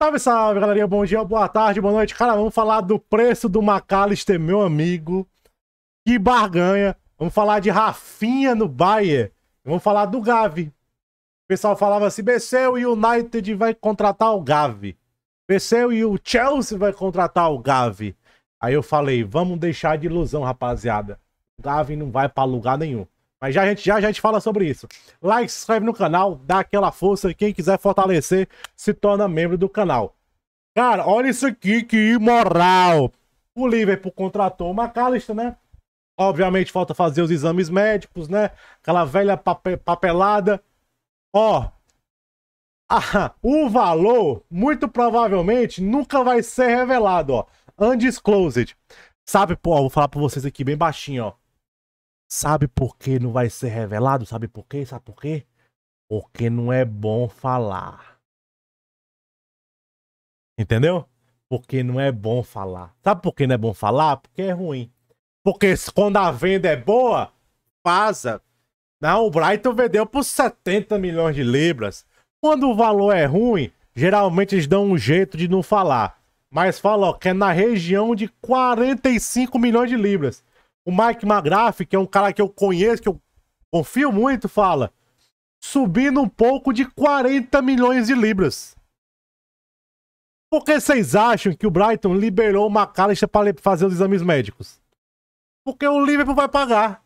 Salve, salve, galerinha. Bom dia, boa tarde, boa noite. Cara, vamos falar do preço do McAllister, meu amigo. Que barganha. Vamos falar de Rafinha no Bayer. Vamos falar do Gavi. O pessoal falava assim, BC, o United vai contratar o Gavi. BC, o Chelsea vai contratar o Gavi. Aí eu falei, vamos deixar de ilusão, rapaziada. O Gavi não vai para lugar nenhum. Mas já a gente, já, a gente fala sobre isso. Like, se inscreve no canal, dá aquela força. Quem quiser fortalecer, se torna membro do canal. Cara, olha isso aqui, que imoral. O Liverpool contratou o McAllister, né? Obviamente falta fazer os exames médicos, né? Aquela velha papelada. Ó, ah, o valor muito provavelmente nunca vai ser revelado, ó. Undisclosed. Sabe, pô, vou falar pra vocês aqui bem baixinho, ó. Sabe por que não vai ser revelado? Sabe por quê? Sabe por quê? Porque não é bom falar. Entendeu? Porque não é bom falar. Sabe por que não é bom falar? Porque é ruim. Porque quando a venda é boa, vaza. Não, o Brighton vendeu por 70 milhões de libras. Quando o valor é ruim, geralmente eles dão um jeito de não falar. Mas fala ó, que é na região de 45 milhões de libras. O Mike McGrath, que é um cara que eu conheço, que eu confio muito, fala: subindo um pouco de 40 milhões de libras. Por que vocês acham que o Brighton liberou uma McAllister para fazer os exames médicos? Porque o Liverpool vai pagar.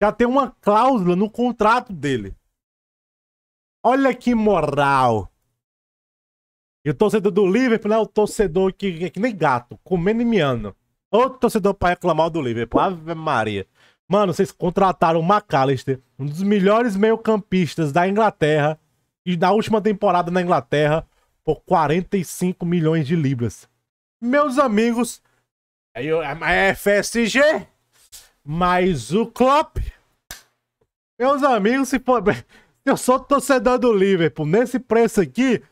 Já tem uma cláusula no contrato dele. Olha que moral. E o torcedor do Liverpool é né, o torcedor que, é que nem gato, comendo e miando. Outro torcedor pra reclamar do Liverpool. Ave Maria. Mano, vocês contrataram o McAllister, um dos melhores meio-campistas da Inglaterra e da última temporada na Inglaterra, por 45 milhões de libras. Meus amigos, é, é FSG, mais o Klopp. Meus amigos, se for. Eu sou torcedor do Liverpool. Nesse preço aqui,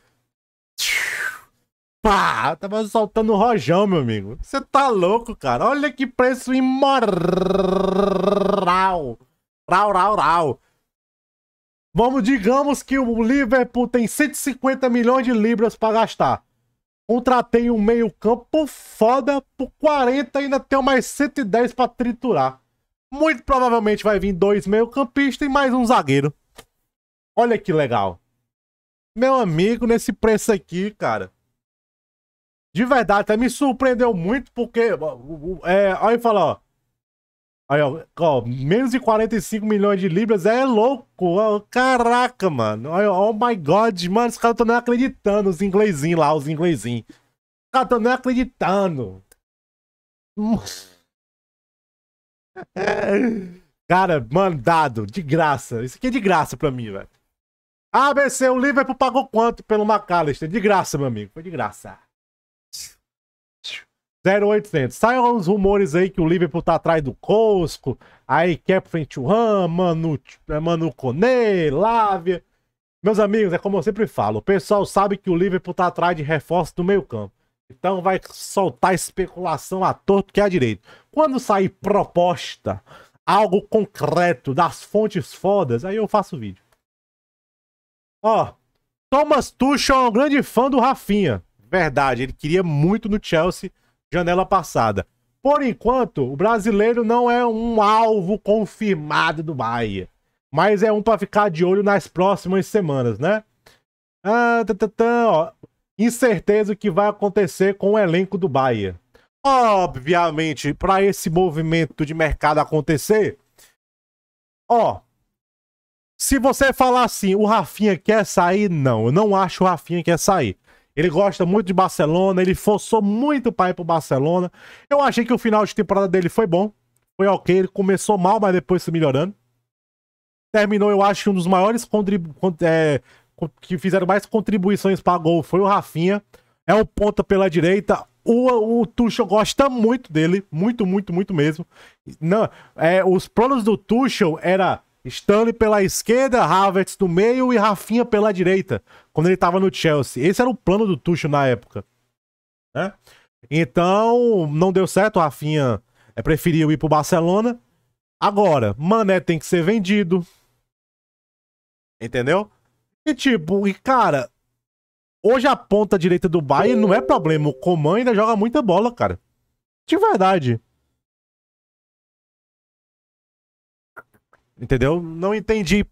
Pá, tava soltando o rojão, meu amigo. Você tá louco, cara. Olha que preço imoral. Rau, rau, rau. Vamos, digamos que o Liverpool tem 150 milhões de libras para gastar. Contratei um meio campo foda por 40 ainda tenho mais 110 para triturar. Muito provavelmente vai vir dois meio campistas e mais um zagueiro. Olha que legal. Meu amigo, nesse preço aqui, cara... De verdade, até me surpreendeu muito, porque. É, aí fala, ó. Aí, ó, ó, menos de 45 milhões de libras é louco. Ó, caraca, mano. Ó, oh my god, mano, os caras estão nem acreditando, os inglesinhos lá, os inglesinhos. Os caras estão nem acreditando. Cara, mandado, de graça. Isso aqui é de graça pra mim, velho. ABC, o Liverpool pagou quanto pelo McAllister? De graça, meu amigo. Foi de graça. 0800. Saiam uns rumores aí que o Liverpool tá atrás do Cosco, aí quer pro frente o Ram, Manu, é, Manu Kone, Lávia. Meus amigos, é como eu sempre falo, o pessoal sabe que o Liverpool tá atrás de reforço do meio campo. Então vai soltar especulação à torto que é à direita. Quando sair proposta, algo concreto das fontes fodas, aí eu faço vídeo. Ó, Thomas Tuchel é um grande fã do Rafinha. Verdade, ele queria muito no Chelsea janela passada. Por enquanto, o brasileiro não é um alvo confirmado do Bahia. Mas é um para ficar de olho nas próximas semanas, né? Ah, tá, ó. Incerteza o que vai acontecer com o elenco do Bahia. Obviamente, para esse movimento de mercado acontecer, ó, se você falar assim, o Rafinha quer sair, não, eu não acho o Rafinha quer sair. Ele gosta muito de Barcelona, ele forçou muito para ir pro Barcelona. Eu achei que o final de temporada dele foi bom. Foi ok, ele começou mal, mas depois se melhorando. Terminou, eu acho, um dos maiores é, que fizeram mais contribuições para gol foi o Rafinha. É o ponta pela direita. O, o Tuchel gosta muito dele, muito, muito, muito mesmo. Não, é, os planos do Tuchel era Stanley pela esquerda, Havertz do meio e Rafinha pela direita, quando ele estava no Chelsea. Esse era o plano do Tuchel na época. Né? Então, não deu certo, o Rafinha é, preferiu ir para o Barcelona. Agora, Mané tem que ser vendido. Entendeu? E tipo, e cara, hoje a ponta direita do Bayern não é problema. O Coman ainda joga muita bola, cara. De verdade. Entendeu? Não entendi.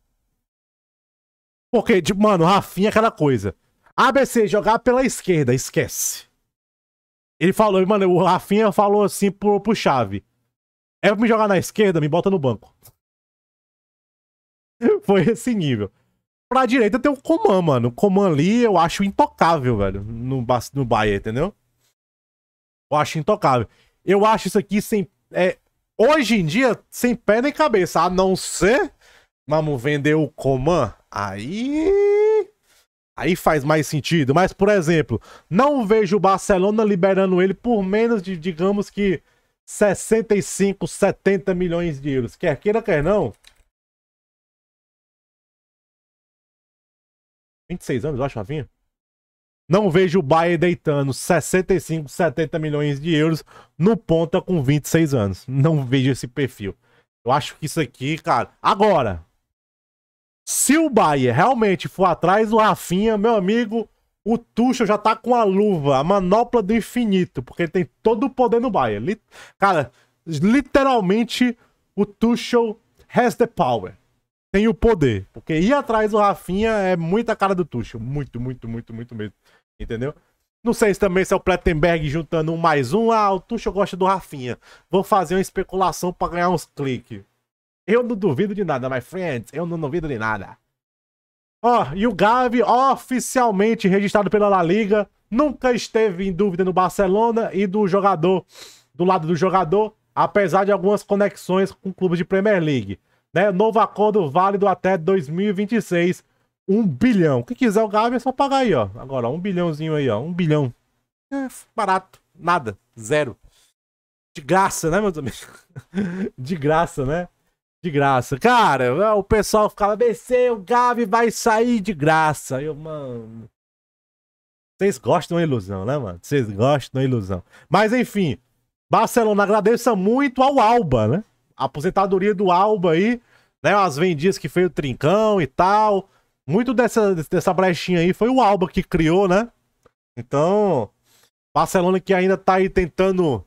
Porque, tipo, mano, Rafinha é aquela coisa. ABC, jogar pela esquerda, esquece. Ele falou, mano, o Rafinha falou assim pro, pro Chave. É pra me jogar na esquerda, me bota no banco. Foi esse nível. Pra direita tem o Coman, mano. O Coman ali eu acho intocável, velho. No, no Bahia entendeu? Eu acho intocável. Eu acho isso aqui sem, é, Hoje em dia, sem pé nem cabeça, a não ser vamos vender o Coman. Aí. Aí faz mais sentido. Mas, por exemplo, não vejo o Barcelona liberando ele por menos de, digamos que, 65, 70 milhões de euros. Quer queira, quer não. 26 anos, eu acho, Avinha. Não vejo o Bayern deitando 65, 70 milhões de euros no ponta com 26 anos. Não vejo esse perfil. Eu acho que isso aqui, cara. Agora, se o Bayern realmente for atrás do Rafinha, meu amigo, o Tuchel já tá com a luva, a manopla do infinito, porque ele tem todo o poder no Bayern. Cara, literalmente o Tuchel has the power tem o poder. Porque ir atrás do Rafinha é muita cara do Tuchel. Muito, muito, muito, muito mesmo. Entendeu? Não sei se também se é o Plettenberg juntando um mais um. Ah, o Tuchel gosta do Rafinha. Vou fazer uma especulação para ganhar uns cliques. Eu não duvido de nada, my friends. Eu não duvido de nada. Ó, oh, e o Gavi, oficialmente registrado pela La Liga, nunca esteve em dúvida no Barcelona e do jogador, do lado do jogador, apesar de algumas conexões com clubes de Premier League. Né? Novo acordo válido até 2026 um bilhão. Quem quiser o Gavi é só pagar aí, ó. Agora, um bilhãozinho aí, ó. Um bilhão. É barato. Nada. Zero. De graça, né, meus amigos? De graça, né? De graça. Cara, o pessoal ficava, BC, o Gavi vai sair de graça. Eu, mano. Vocês gostam da ilusão, né, mano? Vocês gostam da ilusão. Mas, enfim. Barcelona, agradeça muito ao Alba, né? A aposentadoria do Alba aí, né? As vendias que fez o Trincão e tal. Muito dessa, dessa brechinha aí foi o Alba que criou, né? Então, Barcelona que ainda tá aí tentando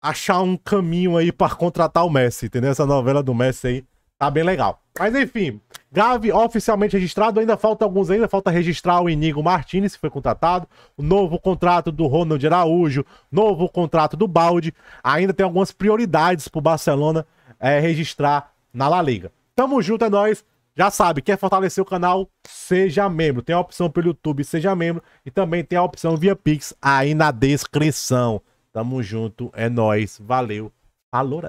achar um caminho aí para contratar o Messi, entendeu? Essa novela do Messi aí tá bem legal. Mas enfim, Gavi oficialmente registrado, ainda falta alguns ainda, falta registrar o Inigo Martinez, que foi contratado, o novo contrato do Ronald Araújo, novo contrato do Balde, ainda tem algumas prioridades pro Barcelona é, registrar na La Liga. Tamo junto, é nóis. Já sabe, quer fortalecer o canal? Seja membro. Tem a opção pelo YouTube, seja membro. E também tem a opção via Pix aí na descrição. Tamo junto, é nóis, valeu, falou!